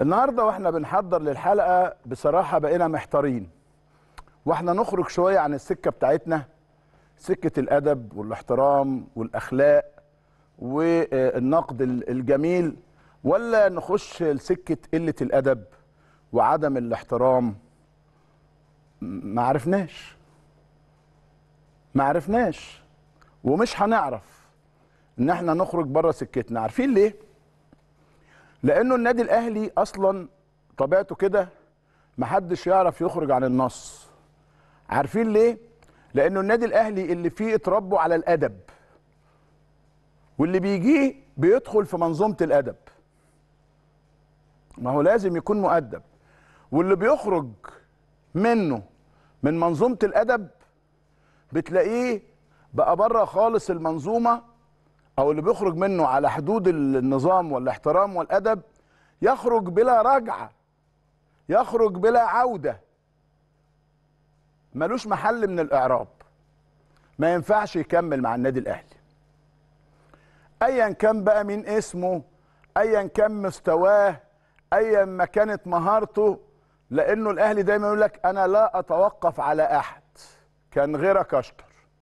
النهارده واحنا بنحضر للحلقه بصراحه بقينا محتارين واحنا نخرج شويه عن السكه بتاعتنا سكه الادب والاحترام والاخلاق والنقد الجميل ولا نخش لسكه قله الادب وعدم الاحترام ما عرفناش ما عرفناش ومش هنعرف ان احنا نخرج بره سكتنا عارفين ليه لانه النادي الاهلي اصلا طبيعته كده محدش يعرف يخرج عن النص عارفين ليه لانه النادي الاهلي اللي فيه اتربوا على الادب واللي بيجيه بيدخل في منظومه الادب ما هو لازم يكون مؤدب واللي بيخرج منه من منظومه الادب بتلاقيه بقى بره خالص المنظومه او اللي بيخرج منه على حدود النظام والاحترام والادب يخرج بلا رجعه يخرج بلا عوده ملوش محل من الاعراب ما ينفعش يكمل مع النادي الاهلي ايا كان بقى مين اسمه ايا كان مستواه ايا ما كانت مهارته لانه الاهلي دايما يقول لك انا لا اتوقف على احد كان غيرك اشطر